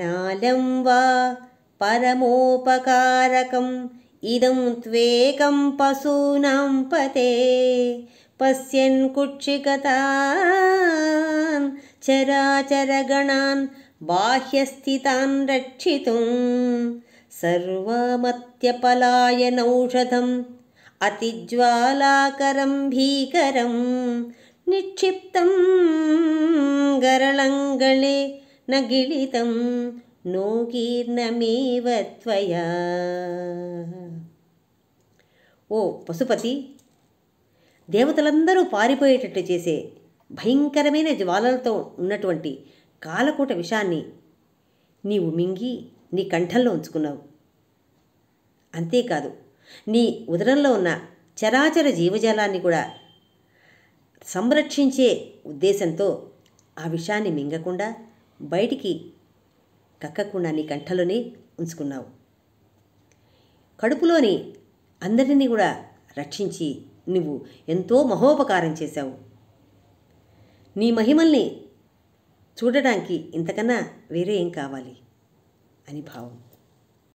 नालं वा परमोपकारकम् इदं त्वेकं पशूनां पते पश्यन् कुक्षिकथान् बाह्यस्थितान् रक्षितुं सर्वमत्यपलायनौषधम् अतिज्वालाकरं भीकरं निक्षिप्तं गरलङ्गळे न गिलितं नो ఓ పశుపతి దేవతలందరూ పారిపోయేటట్టు చేసే భయంకరమైన జ్వాలలతో ఉన్నటువంటి కాలకూట విషాన్ని నీవు మింగి నీ కంఠంలో ఉంచుకున్నావు అంతేకాదు నీ ఉదరంలో ఉన్న చరాచర జీవజాలాన్ని కూడా సంరక్షించే ఉద్దేశంతో ఆ విషాన్ని మింగకుండా బయటికి కక్కకుండా నీ కంఠలోనే ఉంచుకున్నావు కడుపులోని అందరినీ కూడా రక్షించి నువ్వు ఎంతో మహోపకారం చేశావు నీ మహిమల్ని చూడడానికి ఇంతకన్నా వేరే ఏం కావాలి అని భావం